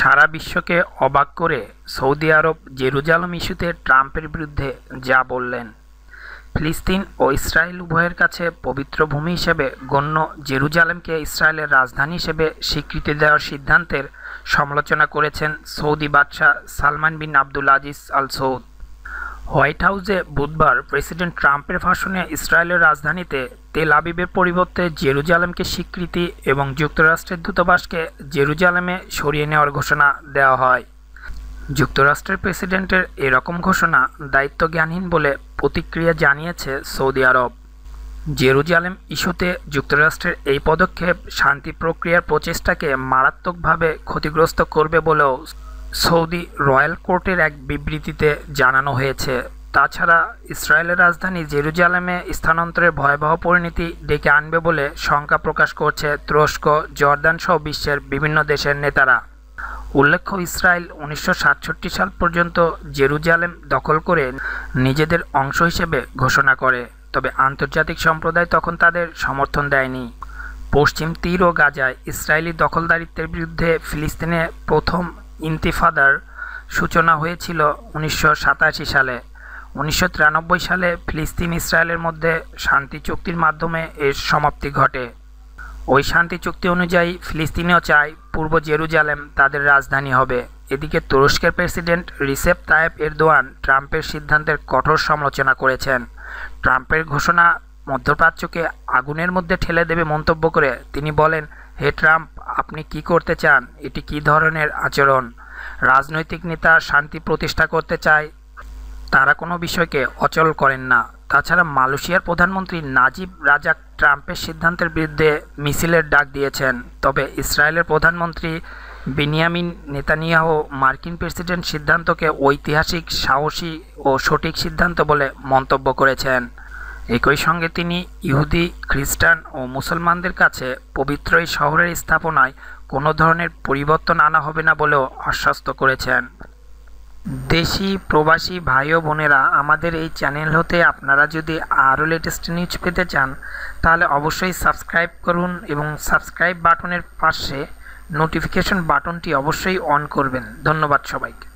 সারা বিশ্বকে অবাক করে সৌদি আরব জেরুজালম ইস্যুতে ট্রাম্পের বিরুদ্ধে যা বললেন ফিলিস্তিন ও ইসরায়েল উভয়ের কাছে পবিত্র ভূমি হিসেবে গণ্য জেরুজালেমকে ইসরায়েলের রাজধানী হিসেবে স্বীকৃতি দেওয়ার সিদ্ধান্তের সমালোচনা করেছেন সৌদি বাদশাহ Salman bin Abdul Aziz Al Saud White হাউসে বুধবার প্রেসিডেন্ট ট্রাম্পের ভাষণে ইসরায়েলের রাজধানীতে তেল আবিবের পরিবর্তে জেরুজালেমকে স্বীকৃতি এবং যুক্তরাষ্ট্রের দূতাবাসকে জেরুজালেমে সরিয়ে নেওয়ার ঘোষণা দেওয়া হয় যুক্তরাষ্ট্রের প্রেসিডেন্টের এরকম ঘোষণা দায়িত্বজ্ঞানহীন বলে প্রতিক্রিয়া জানিয়েছে সৌদি আরব জেরুজালেম ইস্যুতে যুক্তরাষ্ট্রের এই পদক্ষেপ শান্তি প্রক্রিয়ার প্রচেষ্টাকে মারাত্মকভাবে ক্ষতিগ্রস্ত করবে বলেও সৌদি রয়্যাল কোর্টের এক বিবৃতিতে জানানো হয়েছে তাছাড়া ইসরায়েলের রাজধানী জেরুজালেমে স্থানান্তরের ভয়াবহ পরিণতি ডেকে আনবে বলে শঙ্কা প্রকাশ করছে তুরস্ক জর্দান সহ বিশ্বের বিভিন্ন দেশের নেতারা উল্লেখ্য ইসরায়েল উনিশশো সাল পর্যন্ত জেরুজালেম দখল করে নিজেদের অংশ হিসেবে ঘোষণা করে তবে আন্তর্জাতিক সম্প্রদায় তখন তাদের সমর্থন দেয়নি পশ্চিম তীর ও গাজায় ইসরায়েলি দখলদারিত্বের বিরুদ্ধে ফিলিস্তিনে প্রথম ইন্তিফাদার সূচনা হয়েছিল উনিশশো সালে উনিশশো সালে ফিলিস্তিন ইসরায়েলের মধ্যে শান্তি চুক্তির মাধ্যমে এর সমাপ্তি ঘটে ওই শান্তি চুক্তি অনুযায়ী ফিলিস্তিনিও চায় পূর্ব জেরুজালেম তাদের রাজধানী হবে এদিকে তুরস্কের প্রেসিডেন্ট রিসেপ তায়েব এরদোয়ান ট্রাম্পের সিদ্ধান্তের কঠোর সমালোচনা করেছেন ট্রাম্পের ঘোষণা মধ্যপ্রাচ্যকে আগুনের মধ্যে ঠেলে দেবে মন্তব্য করে তিনি বলেন হে ট্রাম্প আপনি কি করতে চান এটি কি ধরনের আচরণ রাজনৈতিক নেতা শান্তি প্রতিষ্ঠা করতে চায় তারা কোনো বিষয়কে অচল করেন না তাছাড়া মালয়েশিয়ার প্রধানমন্ত্রী নাজিব রাজাক ট্রাম্পের সিদ্ধান্তের বিরুদ্ধে মিছিলের ডাক দিয়েছেন তবে ইসরায়েলের প্রধানমন্ত্রী বেনিয়ামিন নেতানিয়াহ মার্কিন প্রেসিডেন্ট সিদ্ধান্তকে ঐতিহাসিক সাহসী ও সঠিক সিদ্ধান্ত বলে মন্তব্য করেছেন একই সঙ্গে তিনি ইহুদি খ্রিস্টান ও মুসলমানদের কাছে পবিত্র এই শহরের স্থাপনায় কোনো ধরনের পরিবর্তন আনা হবে না বলেও আশ্বস্ত করেছেন দেশি প্রবাসী ভাই ও বোনেরা আমাদের এই চ্যানেল হতে আপনারা যদি আরও লেটেস্ট নিউজ পেতে চান তাহলে অবশ্যই সাবস্ক্রাইব করুন এবং সাবস্ক্রাইব বাটনের পাশে নোটিফিকেশন বাটনটি অবশ্যই অন করবেন ধন্যবাদ সবাইকে